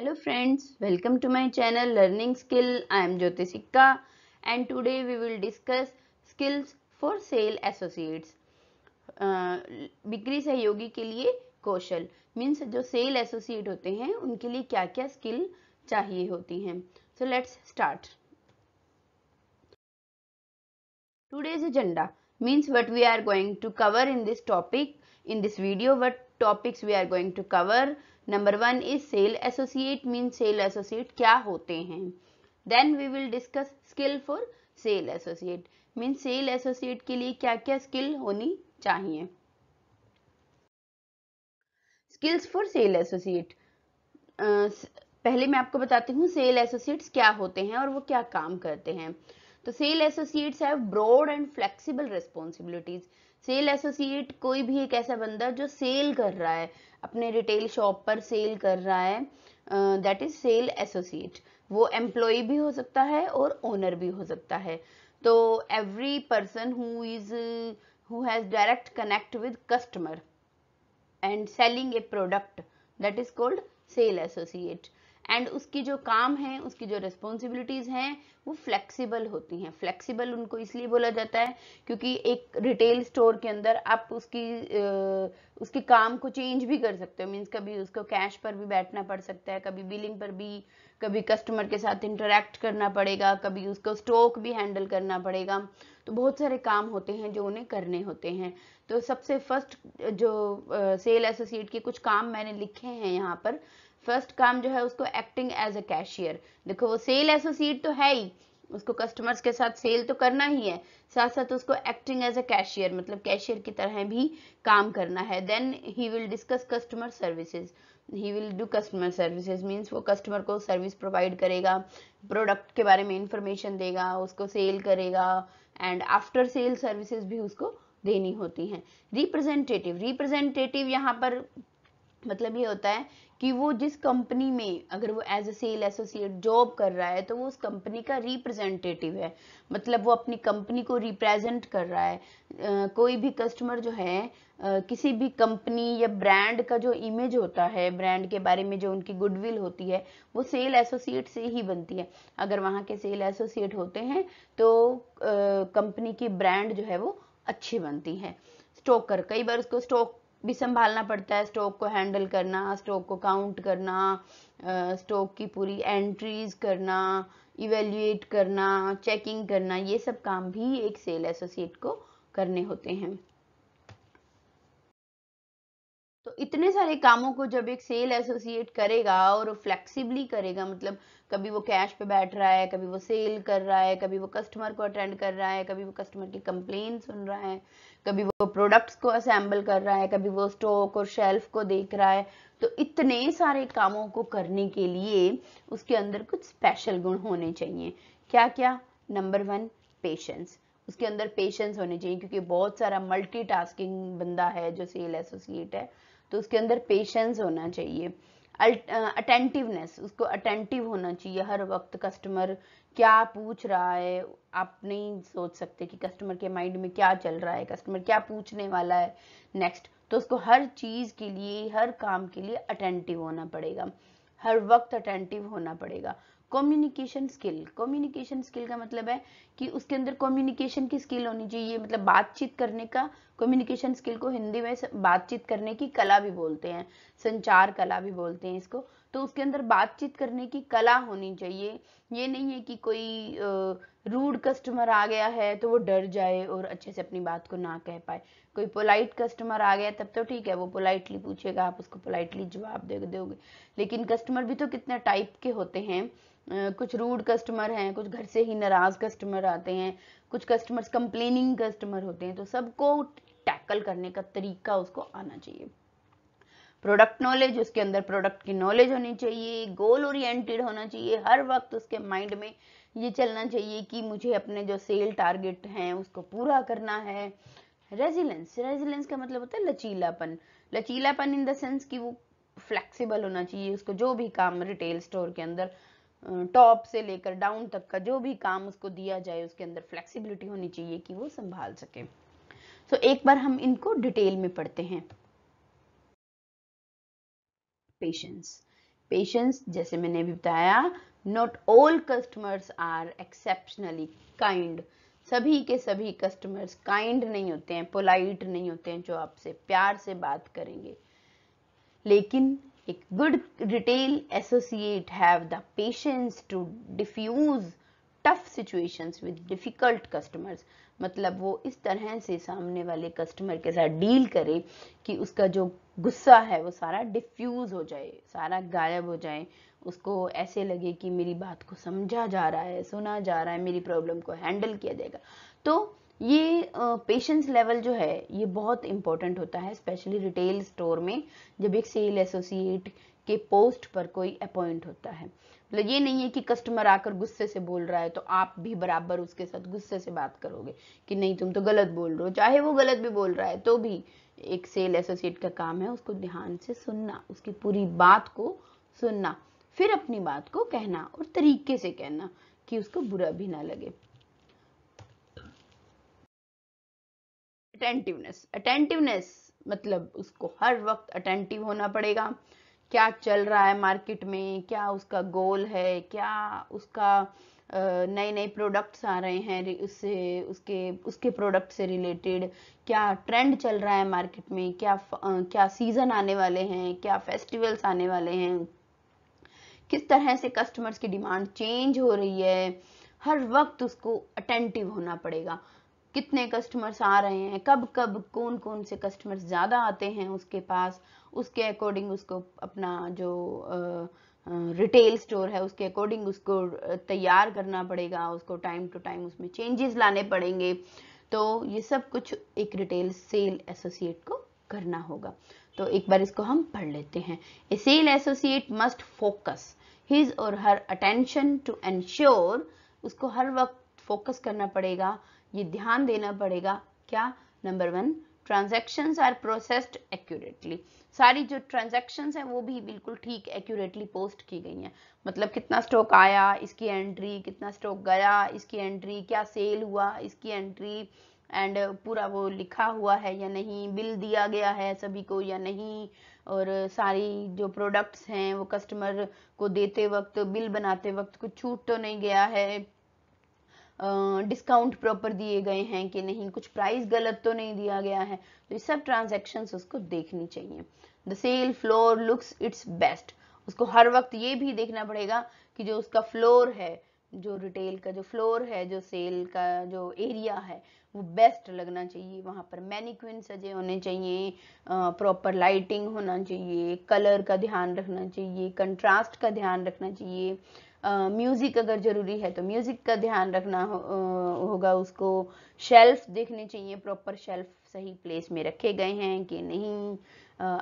hello friends welcome to my channel learning skill i am jyoti sikka and today we will discuss skills for sale associates बिक्री सहयोगी के लिए कौशल means जो sale associate होते हैं उनके लिए क्या क्या स्किल चाहिए होती हैं so let's start today's agenda means what we are going to cover in this topic in this video what topics we are going to cover number one is sale associate mean sale associate क्या होते हैं then we will discuss skill for sale associate mean sale associate के लिए क्या क्या skill होनी चाहिए skills for sale associate पहले मैं आपको बताती हूँ सेल एसोसिएट्स क्या होते हैं और वो क्या काम करते हैं तो sale associates have broad and flexible responsibilities sale associate कोई भी एक ऐसा बंदा जो सेल कर रहा है अपने रिटेल शॉप पर सेल कर रहा है दैट इज सेल एसोसिएट वो एम्प्लॉय भी हो सकता है और ओनर भी हो सकता है तो every person who is who has direct connect with customer and selling a product that is called sale associate and उसकी जो काम है उसकी जो रिस्पॉन्सिबिलिटीज़ हैं वो फ्लेक्सिबल होती हैं फ्लेक्सिबल उनको इसलिए बोला जाता है क्योंकि एक रिटेल स्टोर के अंदर आप उसकी उसके काम को चेंज भी कर सकते हो मीन्स कभी उसको कैश पर भी बैठना पड़ सकता है कभी बिलिंग पर भी कभी कस्टमर के साथ इंटरेक्ट करना पड़ेगा कभी उसको स्टॉक भी हैंडल करना पड़ेगा तो बहुत सारे काम होते हैं जो उन्हें करने होते हैं तो सबसे फर्स्ट जो सेल एसोसिएट के कुछ काम मैंने लिखे हैं यहाँ पर फर्स्ट काम जो है उसको एक्टिंग एज अ कैशियर देखो वो सेल एसोसिएट तो है ही उसको कस्टमर्स के साथ सेल तो करना ही है साथ साथ उसको एक्टिंग एज अ कैशियर मतलब कैशियर की तरह भी काम करना है then he will discuss customer services he will do customer services means वो कस्टमर को सर्विस प्रोवाइड करेगा प्रोडक्ट के बारे में इंफॉर्मेशन देगा उसको सेल करेगा एंड आफ्टर सेल सर्विसेज भी उसको देनी होती हैं रिप्रेजेंटेटिव रिप्रेजेंटेटिव यहाँ पर मतलब ये होता है कि वो जिस कंपनी में अगर वो as a sale associate job कर रहा है तो वो उस कंपनी का रिप्रेजेंटेटिव है मतलब वो अपनी कंपनी को रिप्रेजेंट कर रहा है आ, कोई भी कस्टमर जो है आ, किसी भी कंपनी या ब्रांड का जो इमेज होता है ब्रांड के बारे में जो उनकी गुडविल होती है वो सेल एसोसिएट से ही बनती है अगर वहाँ के सेल एसोसिएट होते हैं तो कंपनी की ब्रांड जो है वो अच्छी बनती है स्टॉकर कई बार उसको स्टॉक भी संभालना पड़ता है स्टॉक को हैंडल करना स्टॉक को काउंट करना स्टॉक की पूरी एंट्रीज करना इवेल्युएट करना चेकिंग करना ये सब काम भी एक सेल एसोसिएट को करने होते हैं इतने सारे कामों को जब एक सेल एसोसिएट करेगा और फ्लेक्सिबली करेगा मतलब कभी वो कैश पे बैठ रहा है कभी वो सेल कर रहा है कभी वो कस्टमर को अटेंड कर रहा है कभी वो कस्टमर की कंप्लेन सुन रहा है कभी वो प्रोडक्ट्स को असेंबल कर रहा है कभी वो स्टॉक और शेल्फ को देख रहा है तो इतने सारे कामों को करने के लिए उसके अंदर कुछ स्पेशल गुण होने चाहिए क्या क्या नंबर वन पेशेंस उसके अंदर पेशेंस होने चाहिए क्योंकि बहुत सारा मल्टीटास्किंग बंदा है जो सेल एसोसिएट है तो उसके अंदर पेशेंस होना चाहिए अटेंटिवनेस उसको अटेंटिव होना चाहिए हर वक्त कस्टमर क्या पूछ रहा है आप नहीं सोच सकते कि कस्टमर के माइंड में क्या चल रहा है कस्टमर क्या पूछने वाला है नेक्स्ट तो उसको हर चीज़ के लिए हर काम के लिए अटेंटिव होना पड़ेगा हर वक्त अटेंटिव होना पड़ेगा कम्युनिकेशन स्किल कम्युनिकेशन स्किल का मतलब है कि उसके अंदर कम्युनिकेशन की स्किल होनी चाहिए मतलब बातचीत करने का कम्युनिकेशन स्किल को हिंदी में बातचीत करने की कला भी बोलते हैं संचार कला भी बोलते हैं इसको तो उसके अंदर बातचीत करने की कला होनी चाहिए ये नहीं है कि कोई रूड कस्टमर आ गया है तो वो डर जाए और अच्छे से अपनी बात को ना कह पाए कोई पोलाइट कस्टमर आ गया तब तो ठीक है वो पोलाइटली पूछेगा आप उसको पोलाइटली जवाब दे दोगे लेकिन कस्टमर भी तो कितने टाइप के होते हैं कुछ रूड कस्टमर हैं कुछ घर से ही नाराज़ कस्टमर आते हैं कुछ कस्टमर्स कंप्लेनिंग कस्टमर होते हैं तो सबको टैकल करने का तरीका उसको आना चाहिए प्रोडक्ट नॉलेज उसके अंदर प्रोडक्ट की नॉलेज होनी चाहिए गोल ओरिएंटेड होना चाहिए हर वक्त उसके माइंड में ये चलना चाहिए कि मुझे अपने जो सेल टारगेट हैं उसको पूरा करना है रेजिलेंस रेजिलेंस का मतलब होता है लचीलापन लचीलापन इन द सेंस कि वो फ्लेक्सिबल होना चाहिए उसको जो भी काम रिटेल स्टोर के अंदर टॉप से लेकर डाउन तक का जो भी काम उसको दिया जाए उसके अंदर फ्लेक्सिबिलिटी होनी चाहिए कि वो संभाल सके सो so, एक बार हम इनको डिटेल में पढ़ते हैं पेशेंस पेशेंस जैसे मैंने अभी बताया not all customers are exceptionally kind सभी के सभी कस्टमर्स काइंड नहीं होते हैं पोलाइट नहीं होते हैं जो आपसे प्यार से बात करेंगे लेकिन would retail associate have the patience to diffuse tough situations with difficult customers मतलब वो इस तरह से सामने वाले कस्टमर के साथ डील करे कि उसका जो गुस्सा है वो सारा डिफ्यूज़ हो जाए सारा गायब हो जाए उसको ऐसे लगे कि मेरी बात को समझा जा रहा है सुना जा रहा है मेरी प्रॉब्लम को हैंडल किया जाएगा तो ये पेशेंस लेवल जो है ये बहुत इंपॉर्टेंट होता है स्पेशली रिटेल स्टोर में जब एक सेल एसोसिएट के पोस्ट पर कोई अपॉइंट होता है मतलब ये नहीं है कि कस्टमर आकर गुस्से से बोल रहा है तो आप भी बराबर उसके साथ गुस्से से बात करोगे कि नहीं तुम तो गलत बोल रहे हो चाहे वो गलत भी बोल रहा है तो भी एक सेल एसोसिएट का काम है उसको ध्यान से सुनना उसकी पूरी बात को सुनना फिर अपनी बात को कहना और तरीके से कहना कि उसको बुरा भी ना लगे अटेंटिवनेस अटेंटिवनेस मतलब उसको हर वक्त अटेंटिव होना पड़ेगा क्या चल रहा है मार्केट में क्या उसका गोल है क्या उसका नए नए प्रोडक्ट्स आ रहे हैं उससे उसके उसके प्रोडक्ट से रिलेटेड क्या ट्रेंड चल रहा है मार्केट में क्या क्या सीज़न आने वाले हैं क्या फेस्टिवल्स आने वाले हैं किस तरह से कस्टमर्स की डिमांड चेंज हो रही है हर वक्त उसको अटेंटिव होना पड़ेगा कितने कस्टमर्स आ रहे हैं कब कब कौन कौन से कस्टमर्स ज़्यादा आते हैं उसके पास उसके अकॉर्डिंग उसको अपना जो रिटेल स्टोर है उसके अकॉर्डिंग उसको तैयार करना पड़ेगा उसको टाइम टू टाइम उसमें चेंजेस लाने पड़ेंगे तो ये सब कुछ एक रिटेल सेल एसोसिएट को करना होगा तो एक बार इसको हम पढ़ लेते हैं a sale associate must focus his or her attention to ensure उसको हर वक्त फोकस करना पड़ेगा ये ध्यान देना पड़ेगा क्या number one transactions are processed accurately सारी जो ट्रांजेक्शन्स हैं वो भी बिल्कुल ठीक एक्यूरेटली पोस्ट की गई हैं मतलब कितना स्टॉक आया इसकी एंट्री कितना स्टॉक गया इसकी एंट्री क्या सेल हुआ इसकी एंट्री एंड पूरा वो लिखा हुआ है या नहीं बिल दिया गया है सभी को या नहीं और सारी जो प्रोडक्ट्स हैं वो कस्टमर को देते वक्त बिल बनाते वक्त कुछ छूट तो नहीं गया है डिस्काउंट प्रॉपर दिए गए हैं कि नहीं कुछ प्राइस गलत तो नहीं दिया गया है तो ये सब ट्रांजेक्शन उसको देखनी चाहिए the sale floor looks its best उसको हर वक्त ये भी देखना पड़ेगा कि जो उसका फ्लोर है जो रिटेल का जो फ्लोर है जो सेल का जो एरिया है वो बेस्ट लगना चाहिए वहां पर मैनिक्विन सजे होने चाहिए प्रॉपर लाइटिंग होना चाहिए कलर का ध्यान रखना चाहिए कंट्रास्ट का ध्यान रखना चाहिए म्यूज़िक अगर ज़रूरी है तो म्यूज़िक का ध्यान रखना हो, होगा उसको शेल्फ देखने चाहिए प्रॉपर शेल्फ सही प्लेस में रखे गए हैं कि नहीं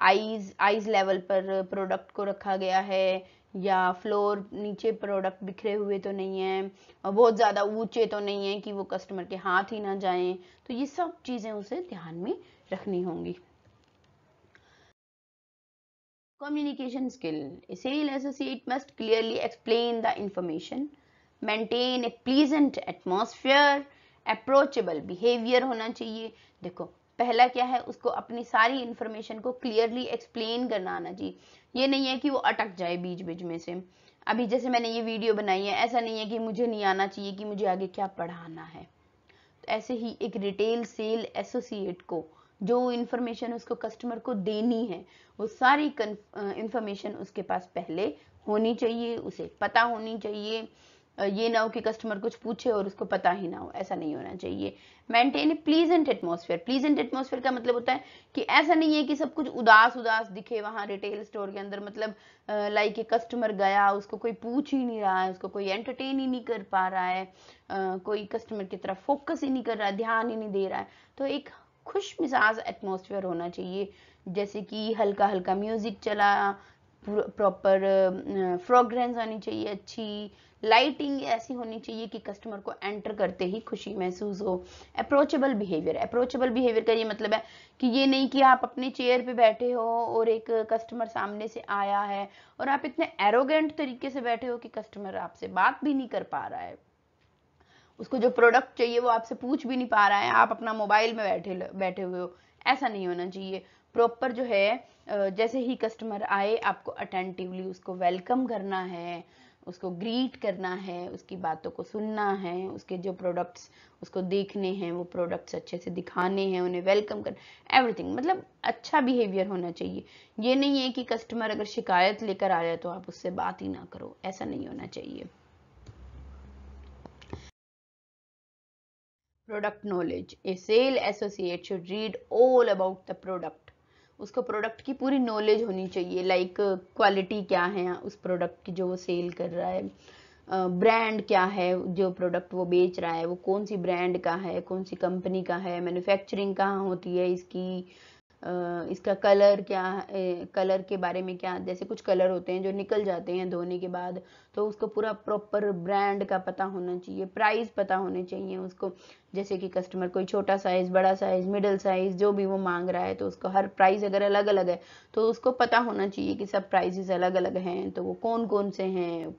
आईज आईज लेवल पर प्रोडक्ट को रखा गया है या फ्लोर नीचे प्रोडक्ट बिखरे हुए तो नहीं है और बहुत ज़्यादा ऊंचे तो नहीं है कि वो कस्टमर के हाथ ही ना जाएं तो ये सब चीज़ें उसे ध्यान में रखनी होंगी Communication skill. A sale associate must clearly explain the information, maintain a pleasant atmosphere, approachable behavior होना चाहिए देखो पहला क्या है उसको अपनी सारी इंफॉर्मेशन को क्लियरली एक्सप्लेन करना आना चाहिए ये नहीं है कि वो अटक जाए बीच बीच में से अभी जैसे मैंने ये वीडियो बनाई है ऐसा नहीं है कि मुझे नहीं आना चाहिए कि मुझे आगे क्या पढ़ाना है तो ऐसे ही एक रिटेल सेल एसोसिएट को जो इन्फॉर्मेशन उसको कस्टमर को देनी है वो सारी इंफॉर्मेशन उसके पास पहले होनी चाहिए उसे पता होनी चाहिए ये ना हो कि कस्टमर कुछ पूछे और उसको पता ही ना हो ऐसा नहीं होना चाहिए maintain pleasant atmosphere pleasant atmosphere का मतलब होता है कि ऐसा नहीं है कि सब कुछ उदास उदास दिखे वहां रिटेल स्टोर के अंदर मतलब लाइक एक कस्टमर गया उसको कोई पूछ ही नहीं रहा है उसको कोई एंटरटेन ही नहीं कर पा रहा है आ, कोई कस्टमर की तरफ फोकस ही नहीं कर रहा है ध्यान ही नहीं दे रहा है तो एक खुश मिजाज एटमोसफियर होना चाहिए जैसे कि हल्का हल्का म्यूज़िक चला प्रॉपर फ्रोग्रेंस आनी चाहिए अच्छी लाइटिंग ऐसी होनी चाहिए कि कस्टमर को एंटर करते ही खुशी महसूस हो अप्रोचेबल बिहेवियर अप्रोचेबल बिहेवियर का ये मतलब है कि ये नहीं कि आप अपने चेयर पे बैठे हो और एक कस्टमर सामने से आया है और आप इतने एरोगेंट तरीके से बैठे हो कि कस्टमर आपसे बात भी नहीं कर पा रहा है उसको जो प्रोडक्ट चाहिए वो आपसे पूछ भी नहीं पा रहा है आप अपना मोबाइल में बैठे बैठे हुए हो ऐसा नहीं होना चाहिए प्रॉपर जो है जैसे ही कस्टमर आए आपको अटेंटिवली उसको वेलकम करना है उसको ग्रीट करना है उसकी बातों को सुनना है उसके जो प्रोडक्ट्स उसको देखने हैं वो प्रोडक्ट्स अच्छे से दिखाने हैं उन्हें वेलकम कर एवरीथिंग मतलब अच्छा बिहेवियर होना चाहिए ये नहीं है कि कस्टमर अगर शिकायत लेकर आया तो आप उससे बात ही ना करो ऐसा नहीं होना चाहिए product knowledge a sale associate should read all about the product उसको प्रोडक्ट की पूरी नॉलेज होनी चाहिए लाइक like, क्वालिटी uh, क्या है उस प्रोडक्ट की जो वो सेल कर रहा है ब्रांड uh, क्या है जो प्रोडक्ट वो बेच रहा है वो कौन सी ब्रांड का है कौन सी कंपनी का है मैन्युफैक्चरिंग कहाँ होती है इसकी इसका कलर क्या है कलर के बारे में क्या जैसे कुछ कलर होते हैं जो निकल जाते हैं धोने के बाद तो उसको पूरा प्रॉपर ब्रांड का पता होना चाहिए प्राइस पता होने चाहिए उसको जैसे कि कस्टमर कोई छोटा साइज़ बड़ा साइज़ मिडल साइज़ जो भी वो मांग रहा है तो उसको हर प्राइस अगर अलग अलग है तो उसको पता होना चाहिए कि सब प्राइजेस अलग अलग हैं तो वो कौन कौन से हैं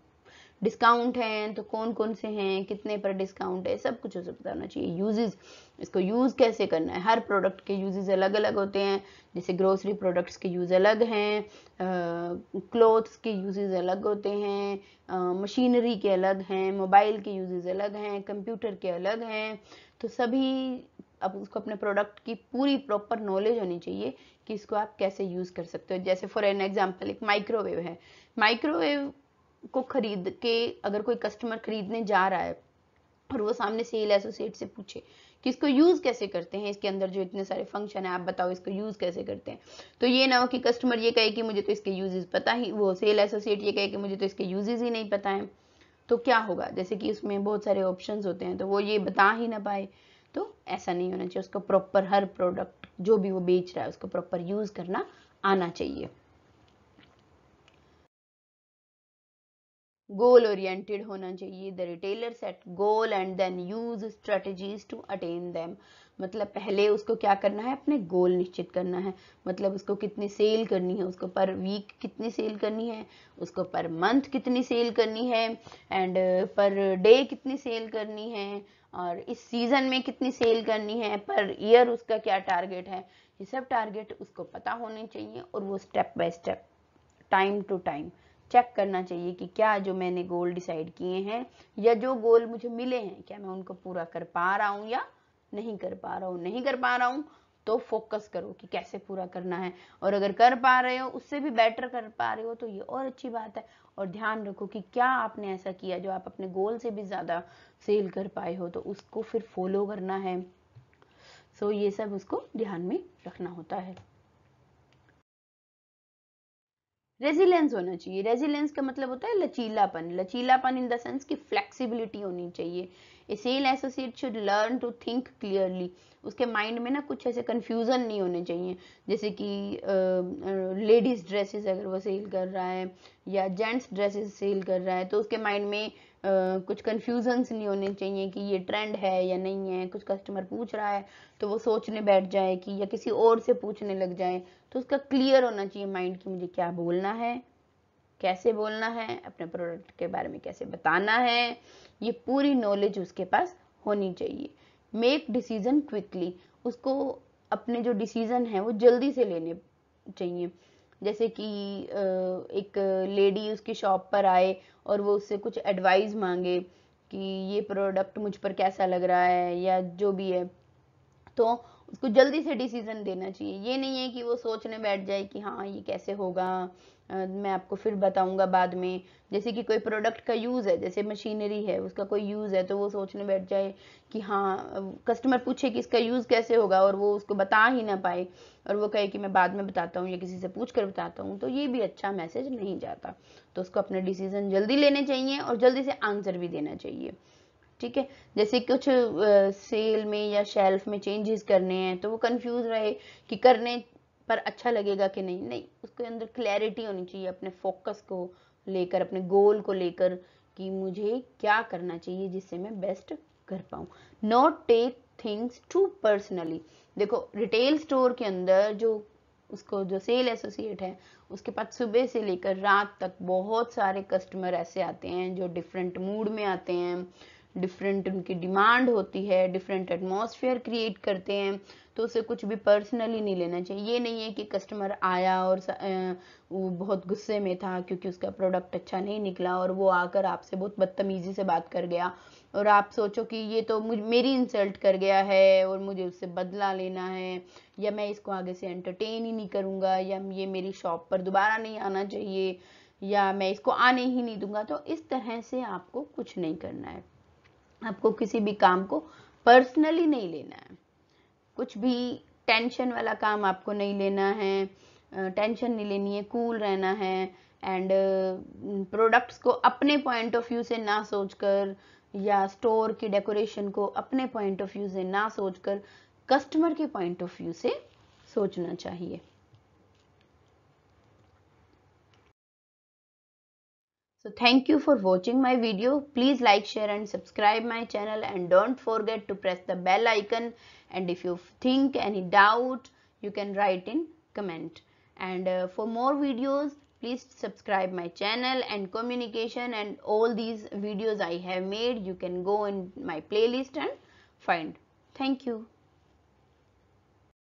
डिस्काउंट हैं तो कौन कौन से हैं कितने पर डिस्काउंट है सब कुछ उसे बताना चाहिए यूजेस इसको यूज़ कैसे करना है हर प्रोडक्ट के यूजेस अलग अलग होते हैं जैसे ग्रोसरी प्रोडक्ट्स के यूज़ अलग हैं क्लोथ्स के यूजेस अलग होते हैं मशीनरी के अलग हैं मोबाइल के यूजेस अलग हैं कंप्यूटर के अलग हैं तो सभी अब उसको अपने प्रोडक्ट की पूरी प्रॉपर नॉलेज होनी चाहिए कि इसको आप कैसे यूज़ कर सकते हो जैसे फॉर एन एग्जाम्पल एक माइक्रोवेव है माइक्रोवेव को खरीद के अगर कोई कस्टमर खरीदने जा रहा है और वो सामने सेल एसोसिएट से पूछे कि इसको यूज़ कैसे करते हैं इसके अंदर जो इतने सारे फंक्शन है आप बताओ इसको यूज़ कैसे करते हैं तो ये ना हो कि कस्टमर ये कहे कि मुझे तो इसके यूजेस पता ही वो सेल एसोसिएट ये कहे कि मुझे तो इसके यूजेस ही नहीं पता है तो क्या होगा जैसे कि उसमें बहुत सारे ऑप्शन होते हैं तो वो ये बता ही ना पाए तो ऐसा नहीं होना चाहिए उसको प्रॉपर हर प्रोडक्ट जो भी वो बेच रहा है उसको प्रॉपर यूज़ करना आना चाहिए goal oriented होना चाहिए the retailer set goal and then use strategies to attain them मतलब पहले उसको क्या करना है अपने गोल निश्चित करना है मतलब उसको कितनी सेल करनी है उसको पर वीक कितनी सेल करनी है उसको पर मंथ कितनी सेल करनी है एंड पर डे कितनी सेल करनी है और इस सीज़न में कितनी सेल करनी है पर ईयर उसका क्या टारगेट है ये सब टारगेट उसको पता होने चाहिए और वो step by step time to time check करना चाहिए कि क्या जो मैंने गोल डिसाइड किए हैं या जो गोल मुझे मिले हैं क्या मैं उनको पूरा कर पा रहा हूँ या नहीं कर पा रहा हूँ नहीं कर पा रहा हूँ तो फोकस करो कि कैसे पूरा करना है और अगर कर पा रहे हो उससे भी बेटर कर पा रहे हो तो ये और अच्छी बात है और ध्यान रखो कि क्या आपने ऐसा किया जो आप अपने गोल से भी ज़्यादा सेल कर पाए हो तो उसको फिर फॉलो करना है सो so, ये सब उसको ध्यान में रखना होता है रेजिलेंस होना चाहिए रेजिलेंस का मतलब होता है लचीलापन लचीलापन इन द सेंस की फ्लेक्सिबिलिटी होनी चाहिए a sale associate should learn to think clearly उसके माइंड में ना कुछ ऐसे कंफ्यूजन नहीं होने चाहिए जैसे कि लेडीज़ ड्रेसेस अगर वो सेल कर रहा है या जेंट्स ड्रेसेस सेल कर रहा है तो उसके माइंड में कुछ कन्फ्यूजन्स नहीं होने चाहिए कि ये ट्रेंड है या नहीं है कुछ कस्टमर पूछ रहा है तो वो सोचने बैठ जाए कि या किसी और से पूछने लग जाए तो उसका क्लियर होना चाहिए माइंड कि मुझे क्या बोलना है कैसे बोलना है अपने प्रोडक्ट के बारे में कैसे बताना है ये पूरी नॉलेज उसके पास होनी चाहिए मेक डिसीजन क्विकली उसको अपने जो डिसीजन है वो जल्दी से लेने चाहिए जैसे कि एक लेडी उसकी शॉप पर आए और वो उससे कुछ एडवाइस मांगे कि ये प्रोडक्ट मुझ पर कैसा लग रहा है या जो भी है तो उसको जल्दी से डिसीज़न देना चाहिए ये नहीं है कि वो सोचने बैठ जाए कि हाँ ये कैसे होगा मैं आपको फिर बताऊंगा बाद में जैसे कि कोई प्रोडक्ट का यूज़ है जैसे मशीनरी है उसका कोई यूज़ है तो वो सोचने बैठ जाए कि हाँ कस्टमर पूछे कि इसका यूज़ कैसे होगा और वो उसको बता ही ना पाए और वो कहे कि मैं बाद में बताता हूँ या किसी से पूछ कर बताता हूँ तो ये भी अच्छा मैसेज नहीं जाता तो उसको अपने डिसीज़न जल्दी लेने चाहिए और जल्दी से आंसर भी देना चाहिए ठीक है जैसे कुछ सेल में या शेल्फ में चेंजेस करने हैं तो वो कंफ्यूज रहे कि करने पर अच्छा लगेगा कि नहीं नहीं उसके अंदर क्लैरिटी होनी चाहिए अपने फोकस को लेकर अपने गोल को लेकर कि मुझे क्या करना चाहिए जिससे मैं बेस्ट कर पाऊँ not take things too personally देखो रिटेल स्टोर के अंदर जो उसको जो सेल एसोसिएट है उसके पास सुबह से लेकर रात तक बहुत सारे कस्टमर ऐसे आते हैं जो डिफरेंट मूड में आते हैं डिफरेंट उनकी डिमांड होती है डिफरेंट एटमोसफियर क्रिएट करते हैं तो उसे कुछ भी पर्सनली नहीं लेना चाहिए ये नहीं है कि कस्टमर आया और वो बहुत गुस्से में था क्योंकि उसका प्रोडक्ट अच्छा नहीं निकला और वो आकर आपसे बहुत बदतमीज़ी से बात कर गया और आप सोचो कि ये तो मुझ मेरी इंसल्ट कर गया है और मुझे उससे बदला लेना है या मैं इसको आगे से एंटरटेन ही नहीं करूँगा या ये मेरी शॉप पर दोबारा नहीं आना चाहिए या मैं इसको आने ही नहीं दूंगा तो इस तरह से आपको कुछ नहीं करना है आपको किसी भी काम को पर्सनली नहीं लेना है कुछ भी टेंशन वाला काम आपको नहीं लेना है टेंशन नहीं लेनी है कूल रहना है एंड प्रोडक्ट्स को अपने पॉइंट ऑफ व्यू से ना सोचकर या स्टोर की डेकोरेशन को अपने पॉइंट ऑफ व्यू से ना सोचकर कस्टमर के पॉइंट ऑफ व्यू से सोचना चाहिए So thank you for watching my video. Please like, share and subscribe my channel and don't forget to press the bell icon and if you think any doubt you can write in comment. And uh, for more videos please subscribe my channel and communication and all these videos I have made you can go in my playlist and find. Thank you.